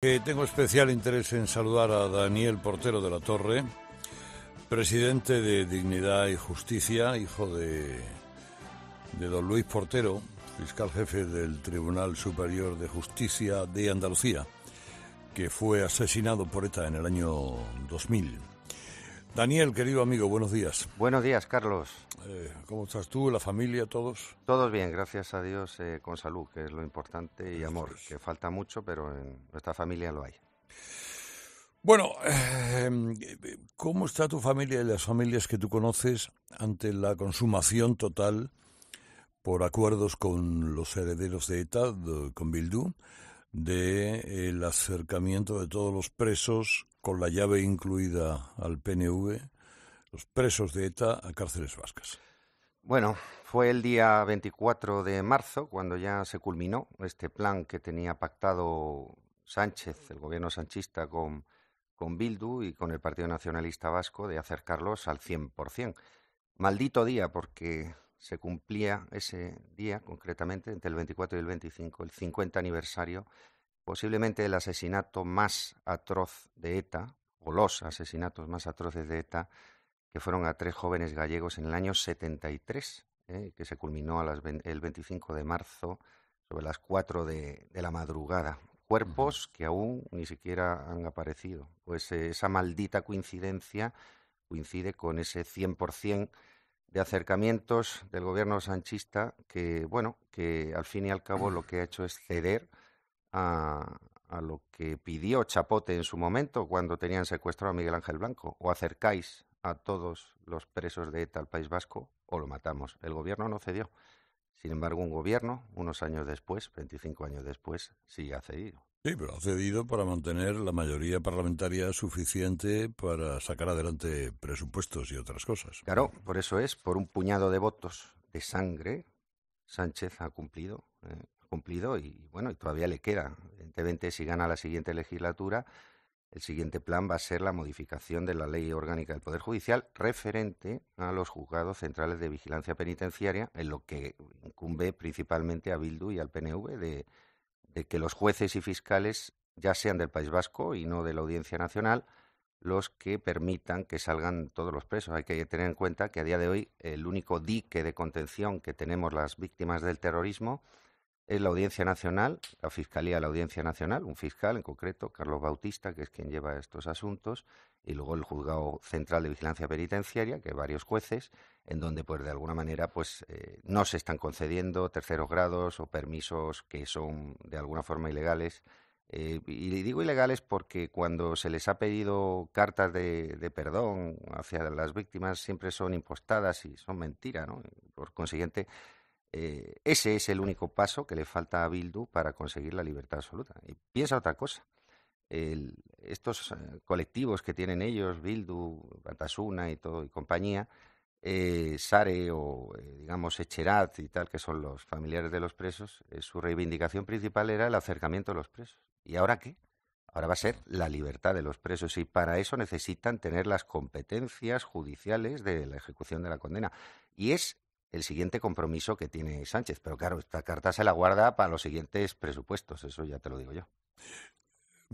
Eh, tengo especial interés en saludar a Daniel Portero de la Torre, presidente de Dignidad y Justicia, hijo de, de don Luis Portero, fiscal jefe del Tribunal Superior de Justicia de Andalucía, que fue asesinado por ETA en el año 2000. Daniel, querido amigo, buenos días. Buenos días, Carlos. Eh, ¿Cómo estás tú, la familia, todos? Todos bien, gracias a Dios, eh, con salud, que es lo importante, y amor, que falta mucho, pero en nuestra familia lo hay. Bueno, eh, ¿cómo está tu familia y las familias que tú conoces ante la consumación total por acuerdos con los herederos de ETA, con Bildu, de el acercamiento de todos los presos con la llave incluida al PNV? los presos de ETA a cárceles vascas. Bueno, fue el día 24 de marzo cuando ya se culminó este plan que tenía pactado Sánchez, el gobierno sanchista, con, con Bildu y con el Partido Nacionalista Vasco de acercarlos al 100%. Maldito día porque se cumplía ese día, concretamente entre el 24 y el 25, el 50 aniversario, posiblemente el asesinato más atroz de ETA, o los asesinatos más atroces de ETA, que fueron a tres jóvenes gallegos en el año 73, ¿eh? que se culminó a las el 25 de marzo, sobre las 4 de, la madrugada. Cuerpos que aún ni siquiera han aparecido. Pues eh, esa maldita coincidencia coincide con ese 100% de acercamientos del gobierno sanchista que, bueno, que al fin y al cabo lo que ha hecho es ceder a, a lo que pidió Chapote en su momento cuando tenían secuestrado a Miguel Ángel Blanco, o acercáis a todos los presos de ETA al País Vasco o lo matamos. El gobierno no cedió. Sin embargo, un gobierno, unos años después, 25 años después, sí ha cedido. Sí, pero ha cedido para mantener la mayoría parlamentaria suficiente para sacar adelante presupuestos y otras cosas. Claro, por eso es, por un puñado de votos de sangre, Sánchez ha cumplido, eh, cumplido y bueno, y todavía le queda. Evidentemente, si gana la siguiente legislatura, el siguiente plan va a ser la modificación de la Ley Orgánica del Poder Judicial referente a los juzgados centrales de vigilancia penitenciaria, en lo que incumbe principalmente a Bildu y al PNV de, que los jueces y fiscales ya sean del País Vasco y no de la Audiencia Nacional, los que permitan que salgan todos los presos. Hay que tener en cuenta que a día de hoy el único dique de contención que tenemos las víctimas del terrorismo es la Audiencia Nacional, la Fiscalía de la Audiencia Nacional, un fiscal en concreto, Carlos Bautista, que es quien lleva estos asuntos, y luego el Juzgado Central de Vigilancia Penitenciaria, que hay varios jueces, en donde pues de alguna manera pues eh, no se están concediendo terceros grados o permisos que son de alguna forma ilegales. Eh, y digo ilegales porque cuando se les ha pedido cartas de, perdón hacia las víctimas siempre son impostadas y son mentiras, ¿no? Por consiguiente, eh, ese es el único paso que le falta a Bildu para conseguir la libertad absoluta. Y piensa otra cosa. estos eh, colectivos que tienen ellos, Bildu, Batasuna y todo y compañía, eh, Sare o digamos Echerat y tal, que son los familiares de los presos, su reivindicación principal era el acercamiento de los presos. ¿Y ahora qué? Ahora va a ser la libertad de los presos y para eso necesitan tener las competencias judiciales de la ejecución de la condena. Y es el siguiente compromiso que tiene Sánchez. Pero claro, esta carta se la guarda para los siguientes presupuestos, eso ya te lo digo yo.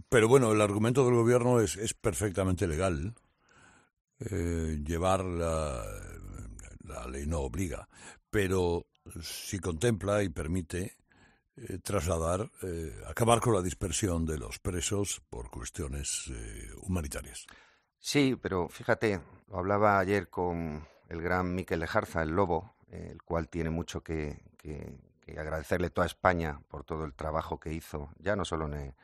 Pero bueno, el argumento del gobierno es, es perfectamente legal. Eh, llevar la, ley no obliga, pero si contempla y permite eh, trasladar, eh, acabar con la dispersión de los presos por cuestiones humanitarias. Sí, pero fíjate, hablaba ayer con el gran Miquel Lejarza, el lobo, el cual tiene mucho que, que, agradecerle toda España por todo el trabajo que hizo, ya no solo en, eh,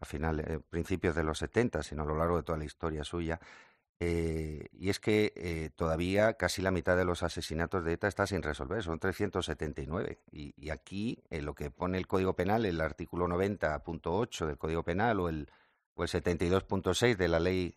a eh, principios de los 70, sino a lo largo de toda la historia suya. Eh, y es que todavía casi la mitad de los asesinatos de ETA está sin resolver, son 379. Y, y aquí en lo que pone el Código Penal, el artículo 90.8 del Código Penal o el, o el 72.6 de la Ley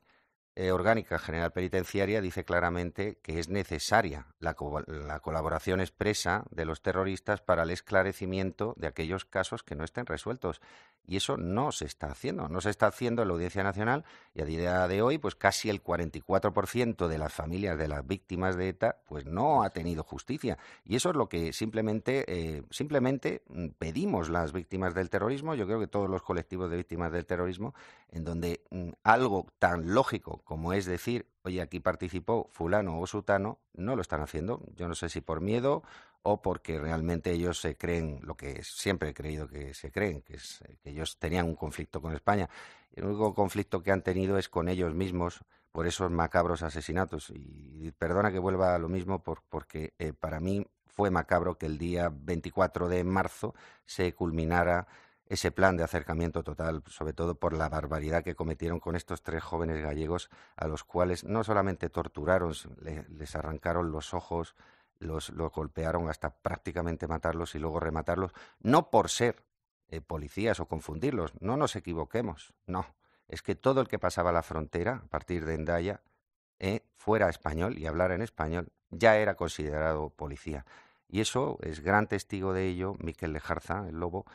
eh, orgánica General Penitenciaria dice claramente que es necesaria la, colaboración expresa de los terroristas para el esclarecimiento de aquellos casos que no estén resueltos. Y eso no se está haciendo. No se está haciendo en la Audiencia Nacional y a día de hoy, pues casi el 44% de las familias de las víctimas de ETA, pues no ha tenido justicia. Y eso es lo que simplemente, eh, simplemente mm, pedimos las víctimas del terrorismo. Yo creo que todos los colectivos de víctimas del terrorismo, en donde mm, algo tan lógico como es decir, oye, aquí participó fulano o sutano, no lo están haciendo. Yo no sé si por miedo o porque realmente ellos se creen lo que siempre he creído que se creen, que, es, eh, que ellos tenían un conflicto con España. El único conflicto que han tenido es con ellos mismos por esos macabros asesinatos. Y, perdona que vuelva a lo mismo porque eh, para mí fue macabro que el día 24 de marzo se culminara ese plan de acercamiento total, sobre todo por la barbaridad que cometieron con estos tres jóvenes gallegos a los cuales no solamente torturaron, les arrancaron los ojos, los, golpearon hasta prácticamente matarlos y luego rematarlos, no por ser eh, policías o confundirlos, no nos equivoquemos, no, es que todo el que pasaba la frontera a partir de Endaya eh, fuera español y hablara en español ya era considerado policía. Y eso es gran testigo de ello Miquel Lejarza, el lobo,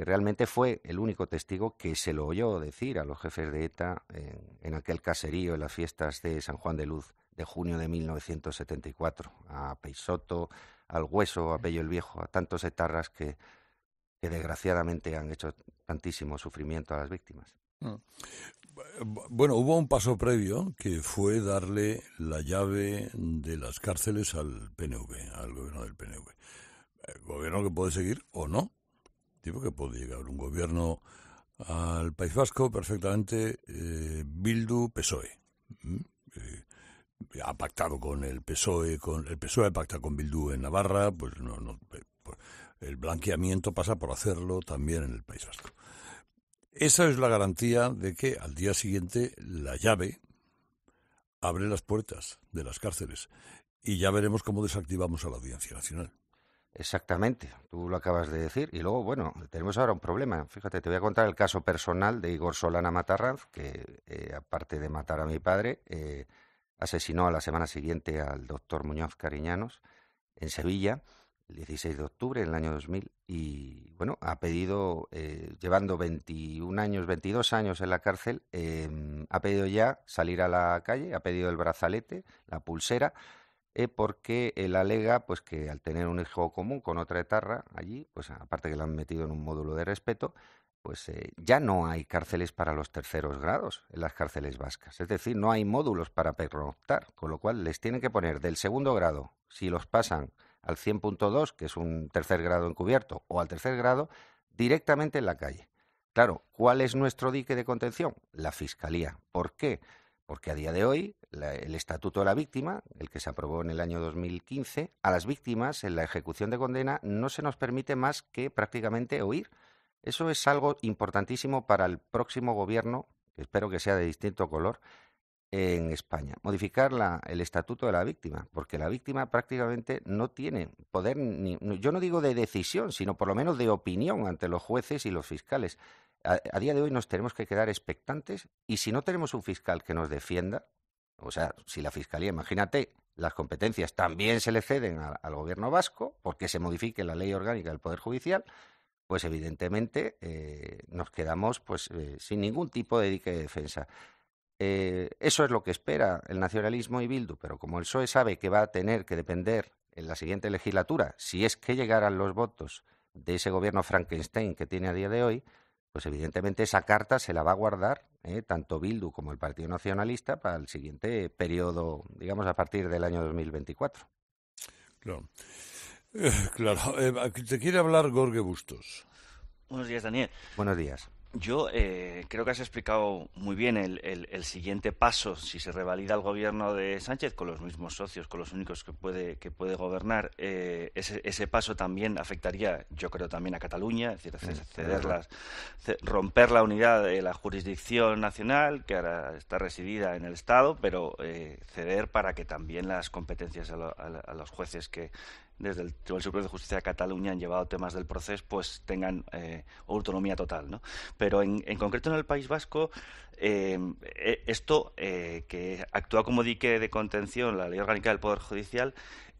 que realmente fue el único testigo que se lo oyó decir a los jefes de ETA en, aquel caserío, en las fiestas de San Juan de Luz de junio de 1974, a Peisoto, al Hueso, a Bello el Viejo, a tantos etarras que, que desgraciadamente han hecho tantísimo sufrimiento a las víctimas. Mm. Bueno, hubo un paso previo que fue darle la llave de las cárceles al PNV, al gobierno del PNV. El gobierno que puede seguir o no, Digo que puede llegar un gobierno al País Vasco perfectamente eh, Bildu-PSOE. Eh, ha pactado con el PSOE, con el PSOE pacta con Bildu en Navarra, pues, eh, pues el blanqueamiento pasa por hacerlo también en el País Vasco. Esa es la garantía de que al día siguiente la llave abre las puertas de las cárceles y ya veremos cómo desactivamos a la Audiencia Nacional. Exactamente, tú lo acabas de decir. Y luego, bueno, tenemos ahora un problema. Fíjate, te voy a contar el caso personal de Igor Solana Matarranz, que eh, aparte de matar a mi padre, eh, asesinó a la semana siguiente al doctor Muñoz Cariñanos en Sevilla, el 16 de octubre del año 2000. Y bueno, ha pedido, eh, llevando 21 años, 22 años en la cárcel, em, ha pedido ya salir a la calle, ha pedido el brazalete, la pulsera eh, porque él alega pues que al tener un hijo común con otra etarra allí, pues aparte que lo han metido en un módulo de respeto, pues eh, ya no hay cárceles para los terceros grados en las cárceles vascas. Es decir, no hay módulos para pernoctar, con lo cual les tienen que poner del segundo grado, si los pasan al 100.2, que es un tercer grado encubierto, o al tercer grado, directamente en la calle. Claro, ¿cuál es nuestro dique de contención? La Fiscalía. ¿Por qué? Porque a día de hoy el Estatuto de la Víctima, el que se aprobó en el año 2015, a las víctimas en la ejecución de condena no se nos permite más que prácticamente oír. Eso es algo importantísimo para el próximo gobierno, espero que sea de distinto color, en España. Modificar el estatuto de la víctima, porque la víctima prácticamente no tiene poder, yo no digo de decisión, sino por lo menos de opinión ante los jueces y los fiscales. a, día de hoy nos tenemos que quedar expectantes y si no tenemos un fiscal que nos defienda, o sea, si la Fiscalía, imagínate, las competencias también se le ceden al gobierno vasco porque se modifique la ley orgánica del Poder Judicial, pues evidentemente eh, nos quedamos pues eh, sin ningún tipo de dique de defensa. Eh, eso es lo que espera el nacionalismo y Bildu, pero como el PSOE sabe que va a tener que depender en la siguiente legislatura, si es que llegaran los votos de ese gobierno Frankenstein que tiene a día de hoy, pues evidentemente esa carta se la va a guardar ¿eh? tanto Bildu como el Partido Nacionalista para el siguiente periodo, digamos a partir del año 2024. Claro. Eh, claro. Eh, te quiere hablar Gorge Bustos. Buenos días, Daniel. Buenos días. Yo eh, creo que has explicado muy bien el, siguiente paso, si se revalida el gobierno de Sánchez con los mismos socios, con los únicos que puede, que puede gobernar, eh, ese, paso también afectaría, yo creo, también a Cataluña, es decir, romper la unidad de la jurisdicción nacional, que ahora está residida en el Estado, pero eh, ceder para que también las competencias a los jueces que desde el Tribunal Supremo de Justicia de Cataluña han llevado temas del proceso, pues tengan eh, autonomía total. ¿no? Pero en, concreto en el País Vasco, eh, eh, esto que actúa como dique de contención la Ley Orgánica del Poder Judicial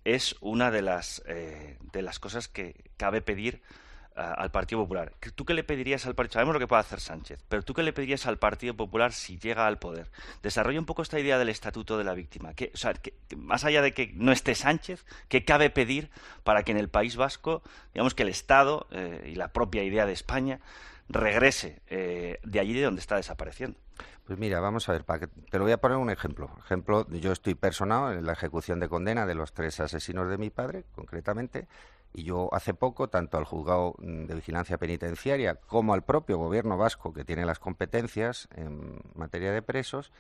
es una de las, de las cosas que cabe pedir al Partido Popular. ¿Tú qué le pedirías al Partido Sabemos lo que puede hacer Sánchez, pero ¿tú qué le pedirías al Partido Popular si llega al poder? Desarrolla un poco esta idea del estatuto de la víctima. Que, o sea, que, más allá de que no esté Sánchez, ¿qué cabe pedir para que en el País Vasco, digamos que el Estado eh, y la propia idea de España regrese eh, de allí de donde está desapareciendo? Pues mira, vamos a ver, te lo voy a poner un ejemplo. Ejemplo, yo estoy personado en la ejecución de condena de los tres asesinos de mi padre, concretamente. Y yo hace poco, tanto al juzgado mm, de vigilancia penitenciaria como al propio gobierno vasco, que tiene las competencias en materia de presos,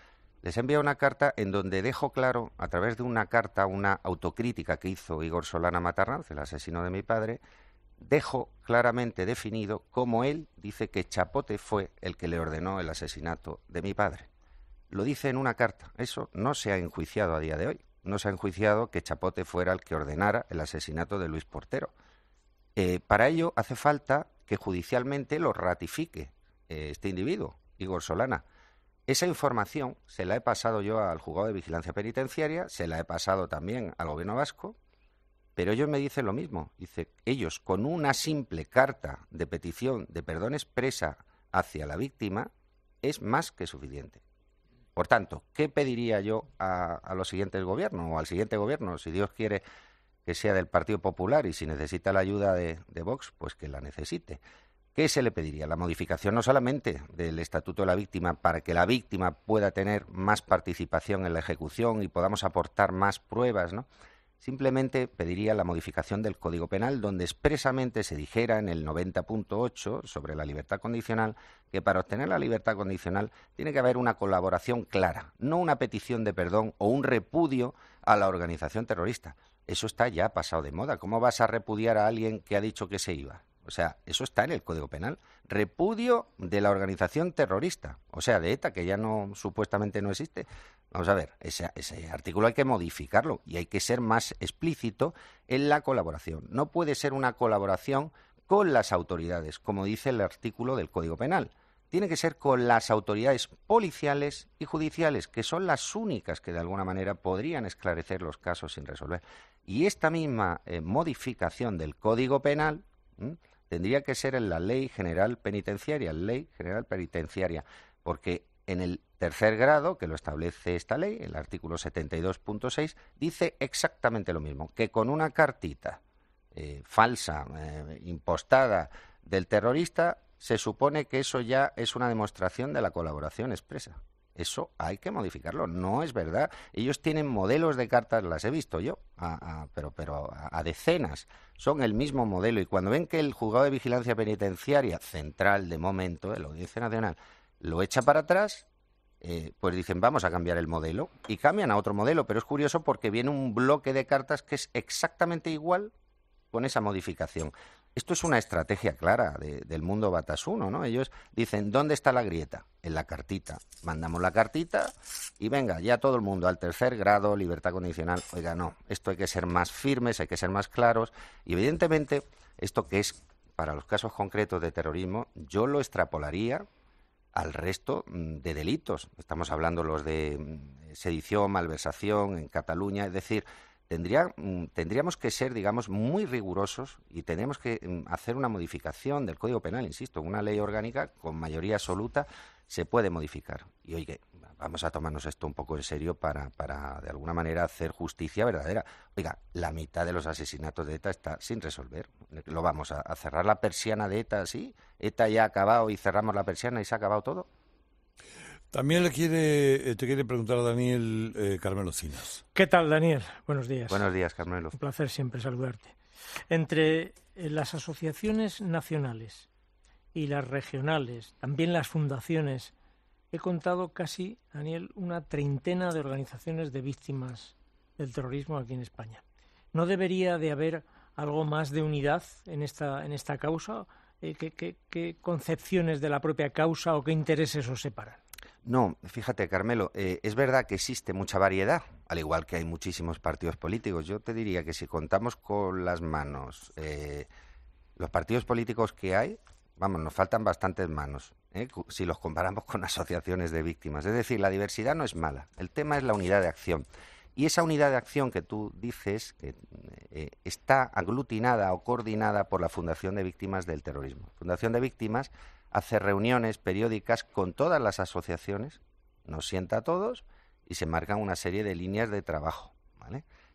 les envío una carta en donde dejo claro, a través de una carta, una autocrítica que hizo Igor Solana Matarranz, el asesino de mi padre, dejo claramente definido cómo él dice que Chapote fue el que le ordenó el asesinato de mi padre. Lo dice en una carta. Eso no se ha enjuiciado a día de hoy no se ha enjuiciado que Chapote fuera el que ordenara el asesinato de Luis Portero. Eh, para ello hace falta que judicialmente lo ratifique eh, este individuo, Igor Solana. Esa información se la he pasado yo al juzgado de vigilancia penitenciaria, se la he pasado también al gobierno vasco, pero ellos me dicen lo mismo. ellos con una simple carta de petición de perdón expresa hacia la víctima es más que suficiente. Por tanto, ¿qué pediría yo a, los siguientes gobiernos o al siguiente gobierno? Si Dios quiere que sea del Partido Popular y si necesita la ayuda de, de, Vox, pues que la necesite. ¿Qué se le pediría? La modificación no solamente del Estatuto de la Víctima para que la víctima pueda tener más participación en la ejecución y podamos aportar más pruebas, ¿no? Simplemente pediría la modificación del Código Penal, donde expresamente se dijera en el 90.8 sobre la libertad condicional que para obtener la libertad condicional tiene que haber una colaboración clara, no una petición de perdón o un repudio a la organización terrorista. Eso está ya pasado de moda. ¿Cómo vas a repudiar a alguien que ha dicho que se iba? O sea, eso está en el Código Penal. Repudio de la organización terrorista, o sea, de ETA, que ya no supuestamente no existe. Vamos a ver, ese, artículo hay que modificarlo y hay que ser más explícito en la colaboración. No puede ser una colaboración con las autoridades, como dice el artículo del Código Penal. Tiene que ser con las autoridades policiales y judiciales, que son las únicas que de alguna manera podrían esclarecer los casos sin resolver. Y esta misma eh, modificación del Código Penal tendría que ser en la Ley General Penitenciaria, Ley General Penitenciaria, porque en el tercer grado, que lo establece esta ley, el artículo 72.6, dice exactamente lo mismo, que con una cartita eh, falsa, eh, impostada del terrorista, se supone que eso ya es una demostración de la colaboración expresa. Eso hay que modificarlo, no es verdad. Ellos tienen modelos de cartas, las he visto yo, pero, pero a, decenas, son el mismo modelo. Y cuando ven que el juzgado de vigilancia penitenciaria central de momento, de la Audiencia Nacional, lo echa para atrás, eh, pues dicen vamos a cambiar el modelo y cambian a otro modelo, pero es curioso porque viene un bloque de cartas que es exactamente igual con esa modificación. Esto es una estrategia clara del mundo Batasuno, ¿no? Ellos dicen, ¿dónde está la grieta? En la cartita. Mandamos la cartita y venga, ya todo el mundo al tercer grado, libertad condicional. Oiga, no, esto hay que ser más firmes, hay que ser más claros. Y evidentemente, esto que es para los casos concretos de terrorismo, yo lo extrapolaría al resto mm, de delitos. Estamos hablando los de mm, sedición, malversación en Cataluña, es decir, mm, tendríamos que ser, digamos, muy rigurosos y tendríamos que hacer una modificación del Código Penal, insisto, una ley orgánica con mayoría absoluta se puede modificar. Y oye, vamos a tomarnos esto un poco en serio para, de alguna manera, hacer justicia verdadera. Oiga, la mitad de los asesinatos de ETA está sin resolver. ¿Lo vamos a, cerrar la persiana de ETA así? ¿ETA ya ha acabado y cerramos la persiana y se ha acabado todo? También le quiere, eh, te quiere preguntar a Daniel eh, Carmelo ¿Qué tal, Daniel? Buenos días. Buenos días, Carmelo. Un placer siempre saludarte. Entre eh, las asociaciones nacionales y las regionales, también las fundaciones he contado casi, Daniel, una treintena de organizaciones de víctimas del terrorismo aquí en España. ¿No debería de haber algo más de unidad en esta, en esta causa? Eh, ¿Qué, concepciones de la propia causa o qué intereses os separan? No, fíjate, Carmelo, eh, es verdad que existe mucha variedad, al igual que hay muchísimos partidos políticos. Yo te diría que si contamos con las manos eh, los partidos políticos que hay, vamos, nos faltan bastantes manos. ¿eh? si los comparamos con asociaciones de víctimas. Es decir, la diversidad no es mala, el tema es la unidad de acción. Y esa unidad de acción que tú dices que, eh, está aglutinada o coordinada por la Fundación de Víctimas del Terrorismo. Fundación de Víctimas hace reuniones periódicas con todas las asociaciones, nos sienta a todos y se marcan una serie de líneas de trabajo.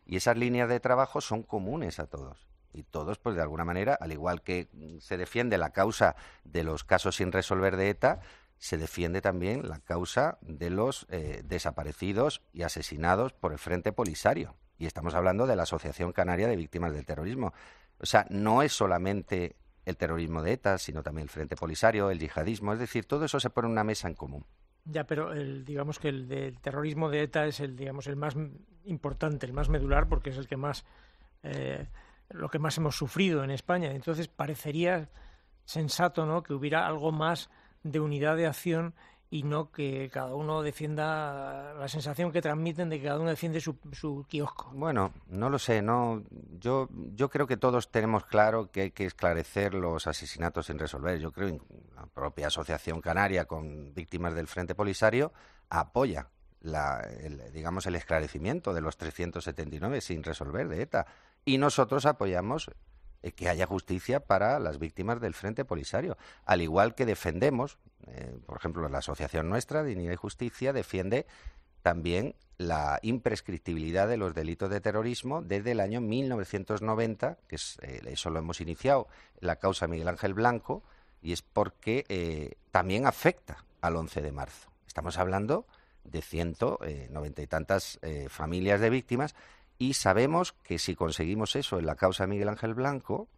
Y esas líneas de trabajo son comunes a todos y todos, pues de alguna manera, al igual que mm, se defiende la causa de los casos sin resolver de ETA, se defiende también la causa de los eh, desaparecidos y asesinados por el Frente Polisario. Y estamos hablando de la Asociación Canaria de Víctimas del Terrorismo. O sea, no es solamente el terrorismo de ETA, sino también el Frente Polisario, el yihadismo, es decir, todo eso se pone en una mesa en común. Ya, pero digamos que el del terrorismo de ETA es el, digamos, el más importante, el más medular, porque es el que más eh, lo que más hemos sufrido en España. Entonces parecería sensato ¿no? que hubiera algo más de unidad de acción y no que cada uno defienda la sensación que transmiten de que cada uno defiende su, kiosco. Bueno, no lo sé, no yo yo creo que todos tenemos claro que hay que esclarecer los asesinatos sin resolver. Yo creo que la propia Asociación Canaria con víctimas del Frente Polisario apoya digamos el esclarecimiento de los 379 sin resolver de ETA y nosotros apoyamos eh, que haya justicia para las víctimas del Frente Polisario. Al igual que defendemos, eh, por ejemplo, la asociación nuestra, Dignidad y Justicia, defiende también la imprescriptibilidad de los delitos de terrorismo desde el año 1990, que es, eh, eso lo hemos iniciado, la causa Miguel Ángel Blanco, y es porque también afecta al 11 de marzo. Estamos hablando de ciento noventa y tantas familias de víctimas y sabemos que si conseguimos eso en la causa Miguel Ángel Blanco,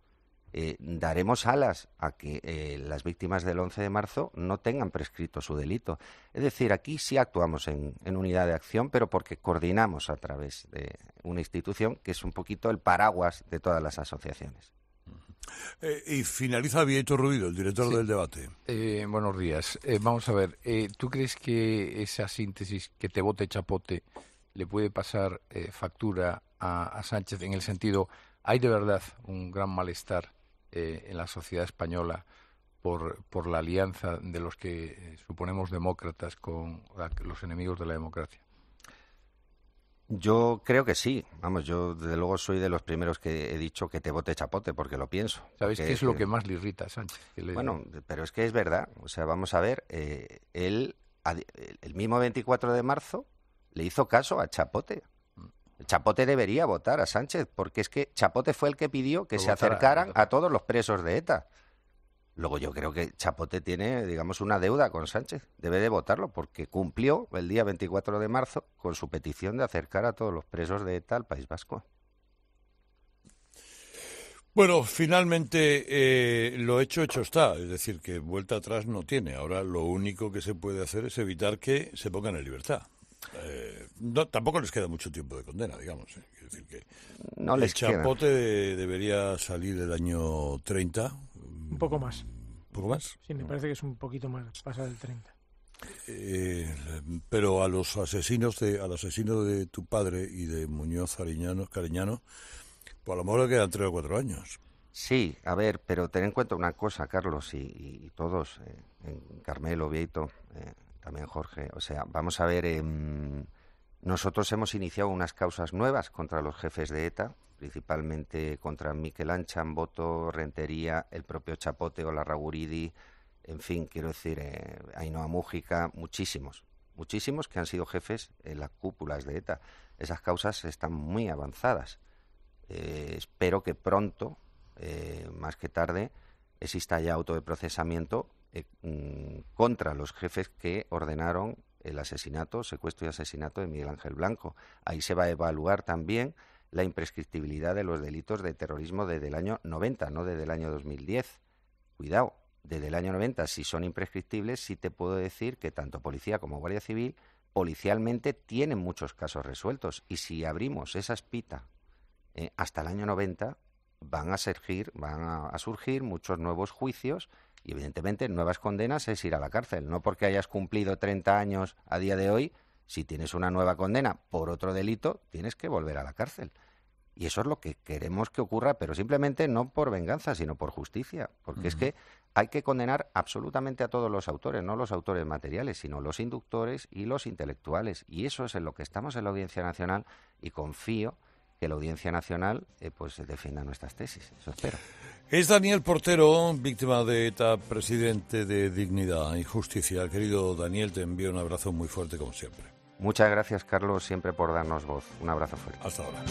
eh, daremos alas a que eh, las víctimas del 11 de marzo no tengan prescrito su delito. Es decir, aquí sí actuamos en, unidad de acción, pero porque coordinamos a través de una institución que es un poquito el paraguas de todas las asociaciones. Eh, y finaliza hecho Ruido, el director del debate. buenos días. vamos a ver, ¿tú crees que esa síntesis que te bote chapote le puede pasar eh, factura a, Sánchez en el sentido, hay de verdad un gran malestar eh, en la sociedad española por, por, la alianza de los que eh, suponemos demócratas con los enemigos de la democracia? Yo creo que sí. Vamos, yo desde luego soy de los primeros que he dicho que te vote chapote porque lo pienso. ¿Sabes qué es lo que más le irrita a Sánchez? Bueno, pero es que es verdad. O sea, vamos a ver, él, el mismo 24 de marzo le hizo caso a Chapote. Chapote debería votar a Sánchez, porque es que Chapote fue el que pidió que se acercaran a todos los presos de ETA. Luego yo creo que Chapote tiene, digamos, una deuda con Sánchez. Debe de votarlo porque cumplió el día 24 de marzo con su petición de acercar a todos los presos de ETA al País Vasco. Bueno, finalmente eh, lo hecho hecho está, es decir, que vuelta atrás no tiene. Ahora lo único que se puede hacer es evitar que se pongan en libertad. Eh, no, tampoco les queda mucho tiempo de condena, digamos. Eh. que no el chapote debería salir el año 30. Un poco más. ¿Un poco más? Sí, me parece que es un poquito más, pasa del 30. Eh, pero a los asesinos, de, al asesino de tu padre y de Muñoz Ariñano, Cariñano, pues a lo mejor le quedan tres o cuatro años. Sí, a ver, pero ten en cuenta una cosa, Carlos y, y todos, en Carmelo, Vieito también Jorge. O sea, vamos a ver, em, nosotros hemos iniciado unas causas nuevas contra los jefes de ETA, principalmente contra Miquel Anchan, Boto, Rentería, el propio Chapote o Raguridi, en fin, quiero decir, eh, Ainhoa Mújica, muchísimos, muchísimos que han sido jefes en las cúpulas de ETA. Esas causas están muy avanzadas. Eh, espero que pronto, eh, más que tarde, exista ya auto de procesamiento eh, mm, contra los jefes que ordenaron el asesinato, secuestro y asesinato de Miguel Ángel Blanco. Ahí se va a evaluar también la imprescriptibilidad de los delitos de terrorismo desde el año 90, no desde el año 2010. Cuidado, desde el año 90, si son imprescriptibles, sí te puedo decir que tanto policía como Guardia Civil, policialmente, tienen muchos casos resueltos. Y si abrimos esa espita eh, hasta el año 90, van a surgir, van a surgir muchos nuevos juicios y evidentemente, nuevas condenas es ir a la cárcel, no porque hayas cumplido 30 años a día de hoy, si tienes una nueva condena por otro delito, tienes que volver a la cárcel. Y eso es lo que queremos que ocurra, pero simplemente no por venganza, sino por justicia. Porque es que hay que condenar absolutamente a todos los autores, no los autores materiales, sino los inductores y los intelectuales. Y eso es en lo que estamos en la Audiencia Nacional y confío que la Audiencia Nacional eh, pues defienda nuestras tesis. Eso espero. Es Daniel Portero, víctima de ETA, presidente de Dignidad y Justicia. Querido Daniel, te envío un abrazo muy fuerte como siempre. Muchas gracias, Carlos, siempre por darnos voz. Un abrazo fuerte. Hasta ahora.